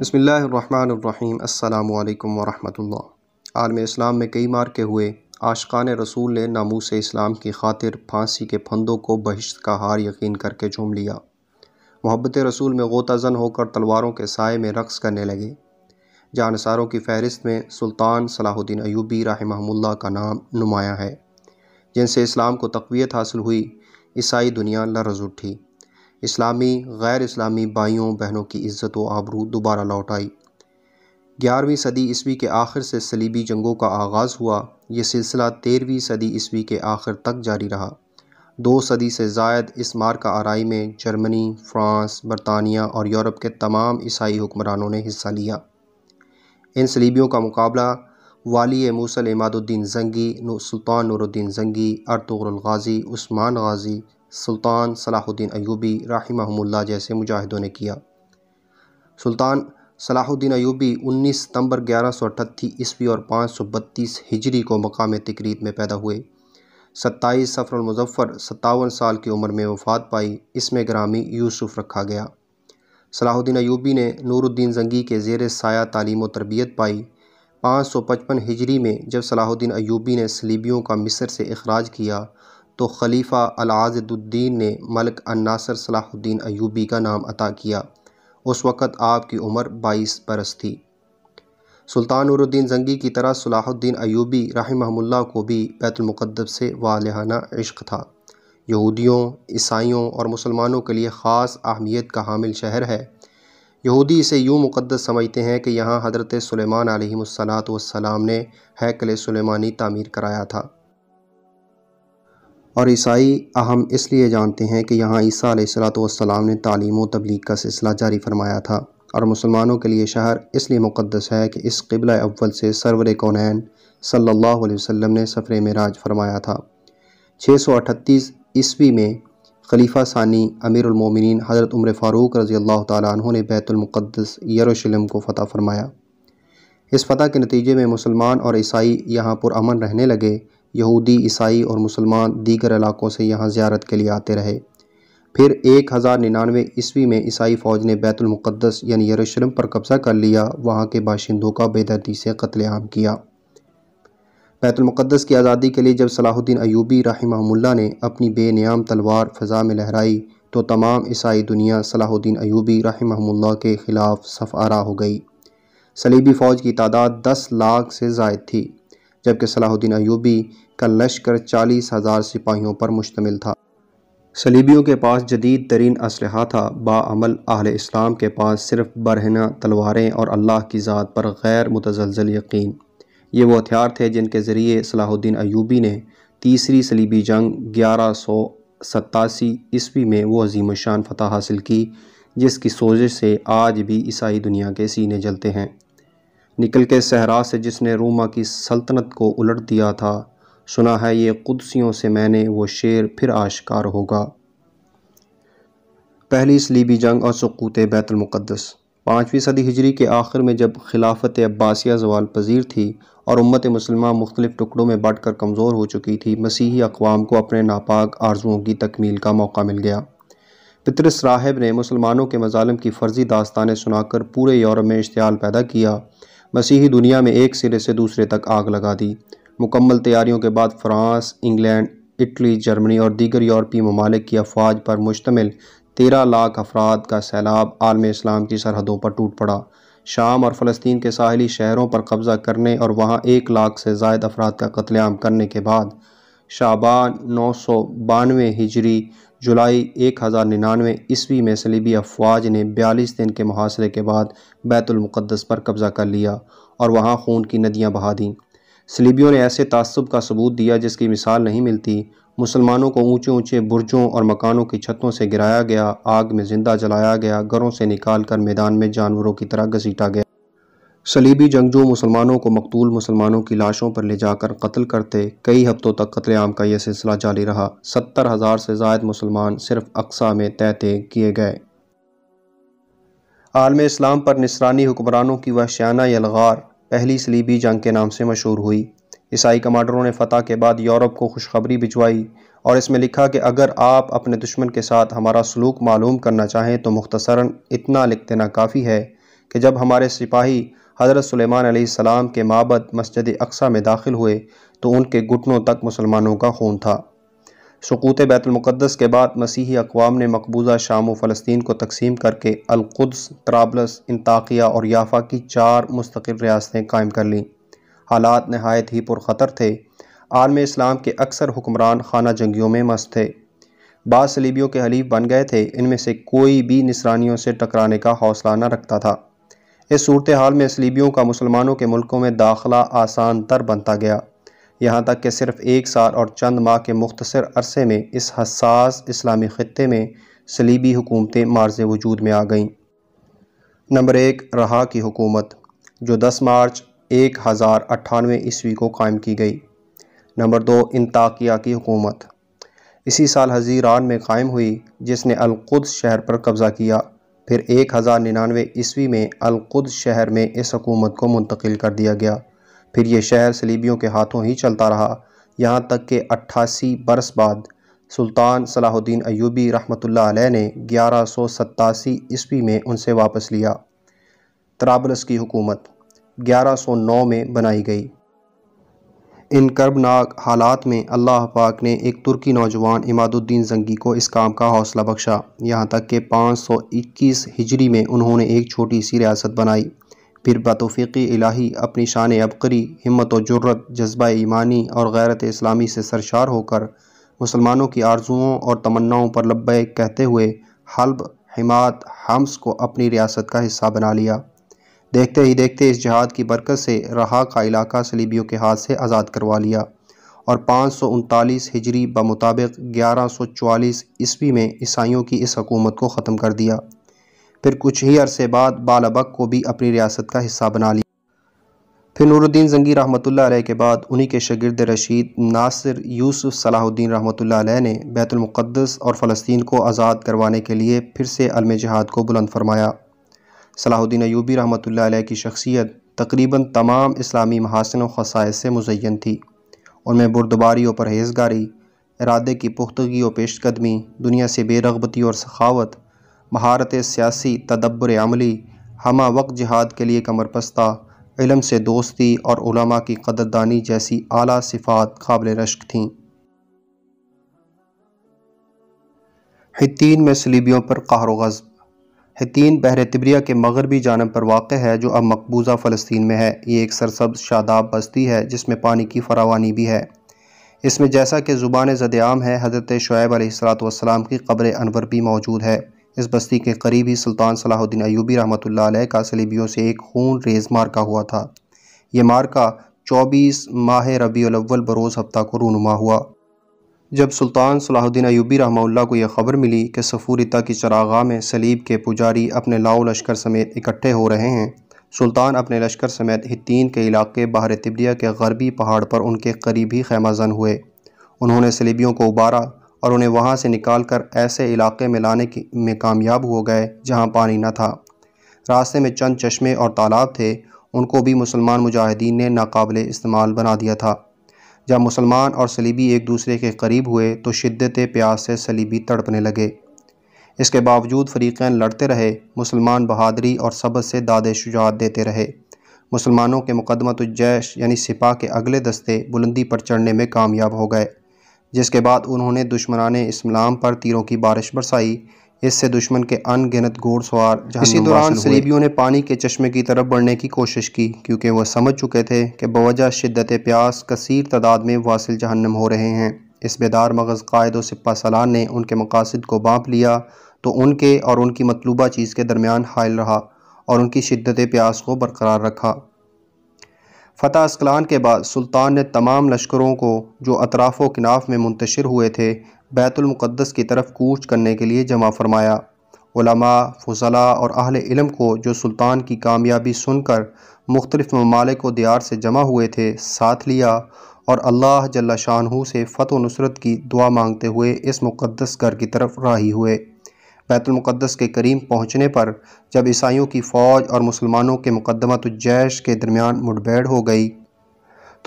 बसमीम् अल्लाम वरहमल आलम इस्लाम में कई मार के हुए आशकान रसूल ने नामूस इस्लाम की खातिर फांसी के फंदों को बहिश्त का हार यकीन करके झूम लिया मोहब्बत रसूल में गोताजन होकर तलवारों के साय में रकस करने लगे जानसारों की फहरिस्त में सुल्तान सलाहुद्दीन अयूबी रहमहमुल्ला का नाम नुमाया है जिनसे इस्लाम को तकवीत हासिल हुई ईसाई दुनिया लरज उठी इस्लामी गैर इस्लामी भाइयों बहनों की इज़्ज़त व आबरू दोबारा लौट आई ग्यारहवीं सदी ईस्वी के आखिर से सलीबी जंगों का आगाज़ हुआ ये सिलसिला तेरहवीं सदी ईस्वी के आखिर तक जारी रहा दो सदी से जायद इस मार्का आरई में जर्मनी फ्रांस बरतानिया और यूरोप के तमाम ईसाई हुक्मरानों ने हिस्सा लिया इन सलीबियों का मुकाबला वाली मूसल इमादुद्दीन जंगी सुल्तान नूरुद्दीन जंगी अरतुगरुल गाज़ी उस्मान गाज़ी सुल्तान सलाहुद्दीन अयूबी राहिमहमुल्ला जैसे मुजाहिदों ने किया सुल्तान सलाहुद्दीन अयूबी 19 सितंबर ग्यारह सौ अठत्ती ईस्वी और पाँच सौ बत्तीस हिजरी को मकाम तकरीब में पैदा हुए सत्ताईस सफ़रमज़फ़र सत्तावन साल की उम्र में वफात पाई इसमें ग्रामी यूसुफ रखा गया सलाहुद्दीन अयूबी ने नूरुद्दीन जंगी के जेर साया तालीम तरबियत पाई पाँच सौ पचपन हिजरी में जब सलाहुद्दीन अयूबी ने सलीबियों का मिस्र से अखराज किया तो खलीफा अलाज़ुद्दीन ने मलक अन्नासर सलाहुद्दीन अयूबी का नाम अता किया उस वक़्त आपकी उम्र बाईस बरस थी सुल्तानुरुद्दीन जंगी की तरह सलाहुद्दीन अयूबी रहमहुल्ला को भी बैतुलमक़दस से वालहाना इश्क था यहूदियों ईसाइयों और मुसलमानों के लिए ख़ास अहमियत का हामिल शहर है यहूदी इसे यूँ मुक़दस समझते हैं कि यहाँ हज़रत सलेमान सलाम ने हैकल सलेमानी तामीर कराया था और ईसाई अहम इसलिए जानते हैं कि यहाँ ईसा सलाम ने तालीम व तबलीग का सिलसिला जारी फरमाया था और मुसलमानों के लिए शहर इसलिए मुक़दस है कि इस कबला अव्वल से सरवर कौनैन सल्ला वसम ने सफ़र मराज फरमाया था छः सौ अठतीस ईस्वी में खलीफा सानी अमीरमिन हज़रत उम्र फ़ारूक रज़ी अल्लाह तु ने बैतुलमक़दस यरूशलेम को फ़तह फरमाया इस फतह के नतीजे में मुसलमान और ईसाई यहाँ पुरान रहने लगे यहूदी ईसाई और मुसलमान दीगर इलाकों से यहाँ ज़्यारत के लिए आते रहे फिर एक हज़ार निन्यानवे ईस्वी में ईसाई फ़ौज ने बैतुलमक़दस यानी यरूशलेम पर कब्ज़ा कर लिया वहाँ के बाशिंदों का बेदर्दी से कत्लेआम किया बैतुलमक़दस की आज़ादी के लिए जब सलाहुद्दीन अयूबी रहमहुल्ला ने अपनी बेनियाम तलवार फ़जा में लहराई तो तमाम ईसाई दुनिया सलाहुद्दीन अयूबी रहमहुल्ला के ख़िलाफ़ सफ़ आरा हो गई सलीबी फ़ौज की तादाद दस लाख से जायद थी जबकि सलाहुद्दीन अयूबी का लश्कर चालीस हज़ार सिपाहियों पर मुश्तमिल था सलीबियों के पास जदीद तरीन असलहा था बामल आहल इस्लाम के पास सिर्फ बरहना तलवारें और अल्लाह की ज़ात पर गैर मुतजलजल यकीन ये वो हथियार थे जिनके ज़रिए सलाहुद्दीन अयूबी ने तीसरी सलीबी जंग ग्यारह सौ सतासी ईस्वी में वो अजीम शान फतह हासिल की जिसकी सोजिश से आज भी ईसाई दुनिया के सीने जलते हैं निकल के सहरा से जिसने रोमा की सल्तनत को उलट दिया था सुना है ये कुदसियों से मैंने वो शेर फिर आश्कार होगा पहली सलीबी जंग और सकूत बैतुलमक़दस पाँचवीं सदी हिजरी के आखिर में जब खिलाफत अब्बासिया जवाल पजीर थी और उम्मत मुसलमान मुख्तलिफ़ टुकड़ों में बढ़ कर कमज़ोर हो चुकी थी मसीही अकवाम को अपने नापाक आर्जुओं की तकमील का मौका मिल गया पितरस राहब ने मुसलमानों के मजालम की फ़र्जी दास्तानें सुनाकर पूरे यूरोप में इश्तियाल पैदा किया मसीही दुनिया में एक सिरे से दूसरे तक आग लगा दी मुकम्मल तैयारियों के बाद फ्रांस इंग्लैंड इटली जर्मनी और दीगर यूरोपी ममालिक की अफवाज पर मुश्तमिल तेरह लाख अफराद का सैलाब आलम इस्लाम की सरहदों पर टूट पड़ा शाम और फ़लस्तीन के साहली शहरों पर कब्ज़ा करने और वहाँ एक लाख से जायद अफराद का कत्लेआम करने के बाद शाबान नौ सौ बानवे हिजरी जुलाई एक हज़ार निन्यानवे ईस्वी में सलीबी अफवाज ने बयालीस दिन के मुहासरे के बाद बैतुलमक़दस पर कब्ज़ा कर लिया और वहाँ खून की नदियाँ बहा दीं सलीबियों ने ऐसे तसब का सबूत दिया जिसकी मिसाल नहीं मिलती मुसलमानों को ऊंचे ऊँचे बुरजों और मकानों की छतों से गिराया गया आग में ज़िंदा जलाया गया घरों से निकाल कर मैदान में जानवरों की तरह घसीटा गया सलीबी जंगजू मुसलमानों को मकतूल मुसलमानों की लाशों पर ले जाकर कत्ल करते कई हफ्तों तक कतलेआम का यह सिलसिला जारी रहा सत्तर हज़ार से जायद मुसलमान सिर्फ अक्सा में तय तय किए गए आलम इस्लाम पर निसरानी हुक्मरानों की वहशियाना यलगार पहली सलीबी जंग के नाम से मशहूर हुई ईसाई कमांडरों ने फतह के बाद यूरोप को खुशखबरी भिजवाई और इसमें लिखा कि अगर आप अपने दुश्मन के साथ हमारा सलूक मालूम करना चाहें तो मुख्तसरा इतना लिख देना काफ़ी है कि जब हमारे सिपाही हज़रत सुलेमान सलाम के माबद मस्जिद अक्सा में दाखिल हुए तो उनके घुटनों तक मुसलमानों का खून था सकूत बैतुलमक़दस के बाद मसीही अकवाम ने मकबूजा शाम व फ़लस्तीन को तकसीम करके अलकुद्स त्राबलस इंताकिया और याफ़ा की चार मुस्तकिल रियासतें कायम कर लीं हालात नहायत ही पुरखतर थे आलम इस्लाम के अक्सर हुक्मरान खाना जंगियों में मस्त थे बाद सलीबियों के हलीफ बन गए थे इनमें से कोई भी निसरानियों से टकराने का हौसला न रखता था इस सूरत हाल में सलीबियों का मुसलमानों के मुल्कों में दाखिला आसान तर बनता गया यहाँ तक कि सिर्फ एक साल और चंद माह के मुख्तर अरसे में इस हसास इस्लामी ख़त्े में सलीबी हुकूमतें मार्ज वजूद में आ गईं नंबर एक रहा की हुकूमत जो 10 मार्च एक हज़ार अट्ठानवे ईस्वी को कायम की गई नंबर दो इंताकिया की हुकूमत इसी साल हज़ीरान में कायम हुई जिसने अलकुद शहर पर कब्ज़ा किया फिर एक हज़ार निन्यानवे ईस्वी में अलकुद शहर में इस हकूमत को मुंतकिल कर दिया गया फिर यह शहर सलीबियों के हाथों ही चलता रहा यहाँ तक कि अट्ठासी बरस बाद सुल्तान सलाहुद्दीन अयूबी रहमतुल्लाह अलैह ने ग्यारह सौ सत्तासी ईस्वी में उनसे वापस लिया त्राबलस की हुकूमत ग्यारह सौ नौ में बनाई गई इन कर्बनाक हालात में अल्लाह पाक ने एक तुर्की नौजवान इमादुद्दीन जंगी को इस काम का हौसला बख्शा यहाँ तक कि 521 हिजरी में उन्होंने एक छोटी सी रियासत बनाई फिर बतफ़ी इलाही अपनी शान अबकरी हिम्मत और जुर्रत जज्बा ईमानी और गैरत इस्लामी से सरशार होकर मुसलमानों की आर्जुओं और तमन्नाओं पर लब्बैक कहते हुए हल्ब हिमात हम्स को अपनी रियासत का हिस्सा बना लिया देखते ही देखते इस जहाद की बरकत से रहा का इलाका सलीबियों के हाथ से आज़ाद करवा लिया और पाँच सौ उनतालीस हिजरी बमुताबिक ग्यारह सौ चवालीस ईस्वी में ईसाइयों की इस हकूमत को ख़त्म कर दिया फिर कुछ ही अरसे बाद बालाबक को भी अपनी रियासत का हिस्सा बना लिया फिर नूरुद्दीन जंगी रहमतुल्लाह के बाद उन्हीं के शगिर्द रशीद नासिर यूसुफ सलाहुद्दीन रहमतुल्लाह ने बैतुलमक़दस और फ़लस्तीन को आज़ाद करवाने के लिए फिर से अलम जहाद को बुलंद फरमाया सलाहुद्दीन अयूबी रहमत की शख्सियत तकरीबन तमाम इस्लामी महासन व खसाइस से मुजैन थी उनमें बुरदबारी और परहेजगारी इरादे की पुख्तगी और पेशकदमी दुनिया से बेरगबती और सखावत महारत सियासी तदब्बर अमली हम वक्त जहाद के लिए कमरपस्ता इलम से दोस्ती और उलमा की कदरदानी जैसी आला सिफात काबिल रश्क थीं हितीन में सलीबियों पर कहर गज़ हतीन बहर तिबरिया के मगरबी जानब पर वाक़ है जो अब मकबूजा फ़लस्तीन में है ये एक सरसब्ज शादाब बस्ती है जिसमें पानी की फरावानी भी है इसमें जैसा कि ज़ुबान जदआम है हज़रत शुएब अलैहिस्सलाम की कब्र अनवर भी मौजूद है इस बस्ती के करीब ही सुल्तान सलाहुद्दीन अयूबी रहमत का सलीबियों से एक खून रेज मार्का हुआ था ये मार्का चौबीस माह रबी अव्वल बरोज़ हफ्ता को रूनुमा हुआ जब सुल्तान सलाहुद्दीन अयूबी रहमल्ला को यह खबर मिली कि सफूरिता की चरागाह में सलीब के पुजारी अपने लाओ लश्कर समेत इकट्ठे हो रहे हैं सुल्तान अपने लश्कर समेत हितीन के इलाके बाहर तिबिया के गरबी पहाड़ पर उनके करीबी खैमाजन हुए उन्होंने सलीबियों को उबारा और उन्हें वहाँ से निकाल कर ऐसे इलाके में लाने में कामयाब हो गए जहाँ पानी न था रास्ते में चंद चश्मे और तालाब थे उनको भी मुसलमान मुजाहिदीन ने नाकबले इस्तेमाल बना दिया था जब मुसलमान और सलीबी एक दूसरे के करीब हुए तो शिद्दत प्यास से सलीबी तड़पने लगे इसके बावजूद फ़रीक़ैन लड़ते रहे मुसलमान बहादरी और सबत से दाद शुजात देते रहे मुसलमानों के मुकदमत तो जैश यानी सिपा के अगले दस्ते बुलंदी पर चढ़ने में कामयाब हो गए जिसके बाद उन्होंने दुश्मनान इस्लाम पर तीरों की बारिश बरसाई इससे दुश्मन के अनगिनत घोड़सवार इसी दौरान सलीबियों ने पानी के चश्मे की तरफ बढ़ने की कोशिश की क्योंकि वह समझ चुके थे कि बवजह शिद्दत प्यास कसर तादाद में वासिल जहन्नम हो रहे हैं इस बेदार मगज़ कायद व सिपा सलान ने उनके मकासद को बाँप लिया तो उनके और उनकी मतलूबा चीज़ के दरमियान हायल रहा और उनकी शिद्दत प्यास को बरकरार रखा फ़तेह असकलान के बाद सुल्तान ने तमाम लश्करों को जो अतराफ़ किनाफ में मुंतशर हुए थे बैतुलमक़दस की तरफ कूच करने के लिए जमा फरमाया फला फजला और अहल इलम को जो सुल्तान की कामयाबी सुनकर मुख्तलिफ़ ममालिक दियार से जमा हुए थे साथ लिया और अल्लाह जल्ला शाहू से फ़त नुसरत की दुआ मांगते हुए इस मुक़दस घर की तरफ राही हुए बैतुलमक़दस के करीब पहुँचने पर जब ईसाइयों की फ़ौज और मुसलमानों के मुकदमा जैश के दरमियान मुठभेड़ हो गई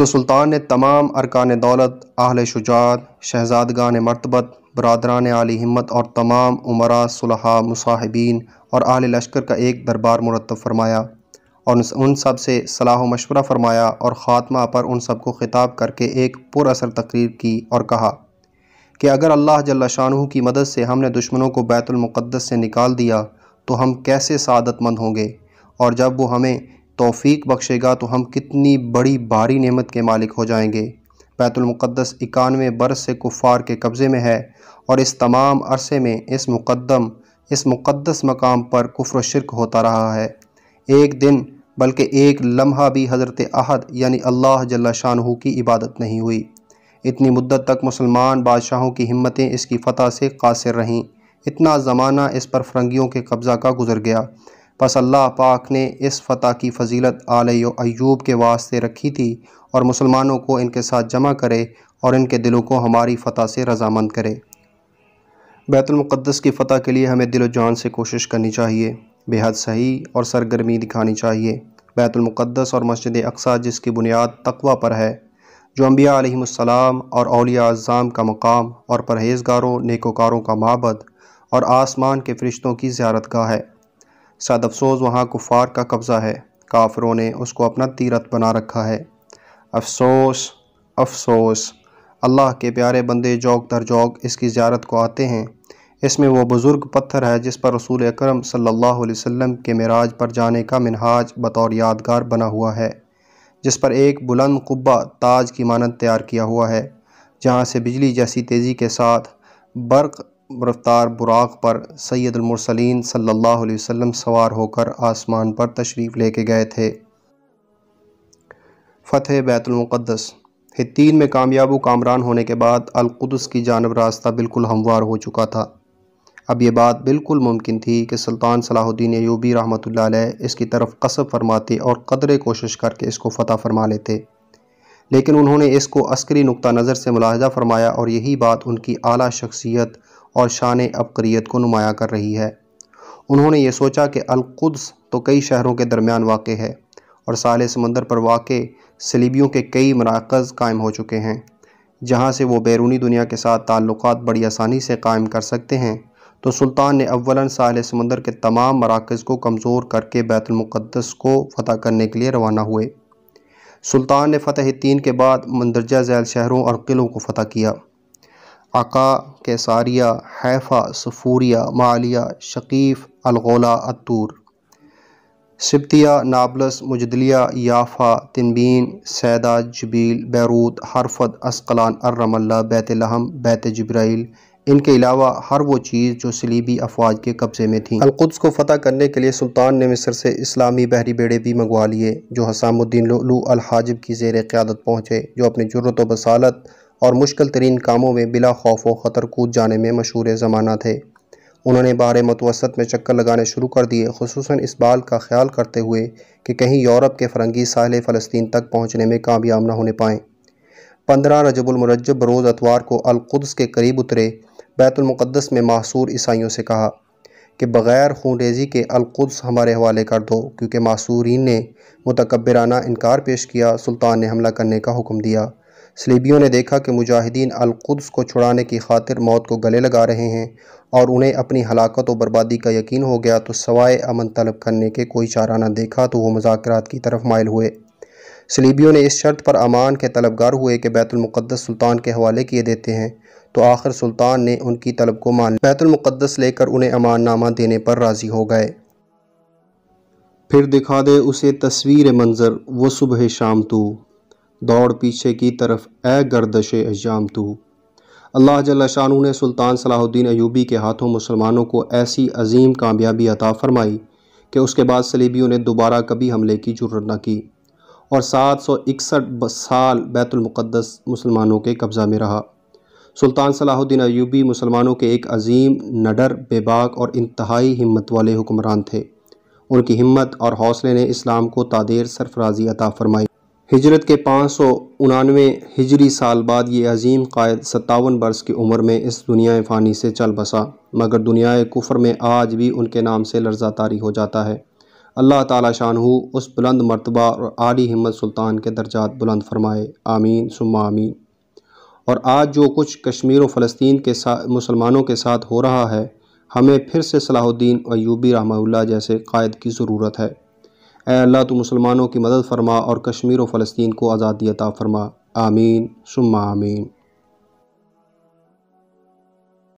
तो सुल्तान ने तमाम अरकान दौलत आहल शुजात शहजादगान मरतबत बरदरान आली हिम्मत और तमाम उमरा सुलहा मुसाहबीन और आल लश्कर का एक दरबार मुरतब फरमाया और उन सब से सलाह मशवरा फरमाया और ख़ात्मा पर उन सब को ख़िताब करके एक पुरअसर तकरीर की और कहा कि अगर अल्लाह जल्ला की मदद से हमने दुश्मनों को बैतुलमक़दस से निकाल दिया तो हम कैसे सदतमंद होंगे और जब वो हमें तोफ़ी बख्शेगा तो हम कितनी बड़ी भारी नेमत के मालिक हो जाएंगे बैतुलमक़दस इक्यानवे बरस से कुफ़ार के कब्ज़े में है और इस तमाम अरसे में इस मुकदम इस मुक़दस मकाम पर कुफ्र शिरक होता रहा है एक दिन बल्कि एक लम्हा भी हज़रत अहद यानी अल्लाह जल्ला शाहू की इबादत नहीं हुई इतनी मुद्दत तक मुसलमान बादशाहों की हिम्मतें इसकी फ़तह से कासिर रहीं इतना ज़माना इस पर फरंगियों के कब्ज़ा का गुजर गया बस अल्लाह पाक ने इस फ़तह की फजीलत आल अयूब के वास्ते रखी थी और मुसलमानों को इनके साथ जमा करे और इनके दिलों को हमारी फ़तह से रजामंद करे बैतुलमक़दस की फ़तह के लिए हमें दिलो जान से कोशिश करनी चाहिए बेहद सही और सरगर्मी दिखानी चाहिए बैतुलमक़दस और मस्जिद अक्सा जिसकी बुनियाद तकवा पर है जो अम्बिया आलम और अलिया अज़ाम का मकाम और परहेज़गारों नेकोकारों का मबद और आसमान के फरिश्तों की ज्यारत है सद अफसोस वहाँ कुफार का कब्ज़ा है काफरों ने उसको अपना तीरथ बना रखा है अफसोस अफसोस अल्लाह के प्यारे बंदे जौक दर जौक इसकी ज्यारत को आते हैं इसमें वो बुज़ुर्ग पत्थर है जिस पर रसूल अक्रम सल्लल्लाहु अलैहि वसल्लम के मराज पर जाने का मिनहाज बतौर यादगार बना हुआ है जिस पर एक बुलंद कुब्बा ताज की मानद तैयार किया हुआ है जहाँ से बिजली जैसी तेज़ी के साथ बर्क रफ्तार बुराक पर सैदुलमरसलिन सल्ला वसम सवार होकर आसमान पर तशरीफ़ लेके गए थे फ़तेह बैतुलमक़दस हितीन में कामयाब कामरान होने के बाद अलकुदस की जानब रास्ता बिल्कुल हमवार हो चुका था अब ये बात बिल्कुल मुमकिन थी कि सुल्तान सलाहुद्दीन यूबी रहमत इसकी तरफ कसब फरमाते और कदर कोशिश करके इसको फ़तह फरमा लेते लेकिन उन्होंने इसको अस्करी नुक़ नज़र से मुलाहजा फरमाया और यही बात उनकी अली शख्सियत और शान अबक्रियत को नुमाया कर रही है उन्होंने ये सोचा कि अलकुद्स तो कई शहरों के दरमियान वाक़ है और साल समंदर पर वाक़ सलीबियों के कई मराकज़ कायम हो चुके हैं जहाँ से वो बैरूनी दुनिया के साथ ताल्लुक बड़ी आसानी से कायम कर सकते हैं तो सुल्तान ने अवला साल समंदर के तमाम मराकज़ को कमज़ोर करके बैतुलमक़दस को फ़तह करने के लिए रवाना हुए सुल्तान ने फ़तह तीन के बाद मंदरजा झैल शहरों और क़िलों को फ़तह किया अका कैसारिया हैफ़ा सफूरिया मालिया शकीफ़ अलगोला अतूर सिप्तिया नाबलस मुजदलिया Jaffa Tibnin Saida Jbeil Beirut हरफत असकलान अर्रमल्ला लहम बैत जब्राइल इनके अलावा हर वो चीज़ जो सलीबी अफवाज के कब्ज़े में थी अलकुद्स को फ़तह करने के लिए सुल्तान ने मिस्र से इस्लामी बहरी बेड़े भी मंगवा लिए जो हसामुद्दीन लू हाजिब की जेर क़्यादत पहुँचे जो अपनी जरूरत व बसालत और मुश्किल तरीन कामों में बिला खौफ व ख़तर कूद जाने में मशहूर ज़माना थे उन्होंने बार मतवसत में चक्कर लगाने शुरू कर दिए खसूस इस बाल का ख्याल करते हुए कि कहीं यूरोप के फरंगी साहल फ़लस्तीन तक पहुँचने में कामयाब न होने पाएँ पंद्रह रजबुलमरजब बरोज़ अतवार को अलकुद्स के करीब उतरे बैतुलमक़दस में मासूर ईसाइयों से कहा कि बग़ैर खून रेजी के अलकुद्स हमारे हवाले कर दो क्योंकि मासूरीन ने मतकबराना इनकार पेश किया सुल्तान ने हमला करने का हुक्म दिया सलीबियों ने देखा कि मुजाहिदीन अलकुद्स को छुड़ाने की खातिर मौत को गले लगा रहे हैं और उन्हें अपनी हलाकत और बर्बादी का यकीन हो गया तो सवाए अमन तलब करने के कोई चारा न देखा तो वो मुजाकर की तरफ मायल हुए सलीबियों ने इस शर्त पर अमान के तलबगार हुए कि बैतुलमक़दस सुल्तान के हवाले किए देते हैं तो आखिर सुल्तान ने उनकी तलब को मान बैतुलमक़दस लेकर उन्हें अमाननामा देने पर राज़ी हो गए फिर दिखा दे उसे तस्वीर मंज़र वो सुबह शाम तू तो दौड़ पीछे की तरफ ए गर्दश अजाम तू अल्लाह जल्ला ने सुल्तान सलाहुद्दीन अयूबी के हाथों मुसलमानों को ऐसी अजीम कामयाबी अता फरमाई कि उसके बाद सलीबियों ने दोबारा कभी हमले की जरूरत न की और सात सौ इकसठ साल बैतुलमक़दस मुसलमानों के कब्ज़ा में रहा सुल्तान सलाहुद्दीन अयूबी मुसलमानों के एक अजीम नडर बेबाक और इंतहाई हिम्मत वाले हुक्मरान थे उनकी हिम्मत और हौसले ने इस्लाम को तादेर सरफराजी अता फरमाई हिजरत के पाँच सौ उनानवे हिजरी साल बाद ये अजीम कायद सत्तावन बरस की उम्र में इस दुनिया फ़ानी से चल बसा मगर दुनिया कुफर में आज भी उनके नाम से लर्जा तारी हो जाता है अल्लाह ताला शानहू उस बुलंद मरतबा और आली हिम्मत सुल्तान के दर्जात बुलंद फरमाए आमीन सुम्मा आमीन और आज जो कुछ कश्मीर और फ़लस्तीन के साथ मुसलमानों के साथ हो रहा है हमें फिर से सलाहुद्दीन अयूबी रहमल्ला जैसे कायद की ज़रूरत है अल्लाह तो मुसलमानों की मदद फरमा और कश्मीर और फ़लस्तीन को आज़ादी अता फरमा आमीन सुम्मा आमीन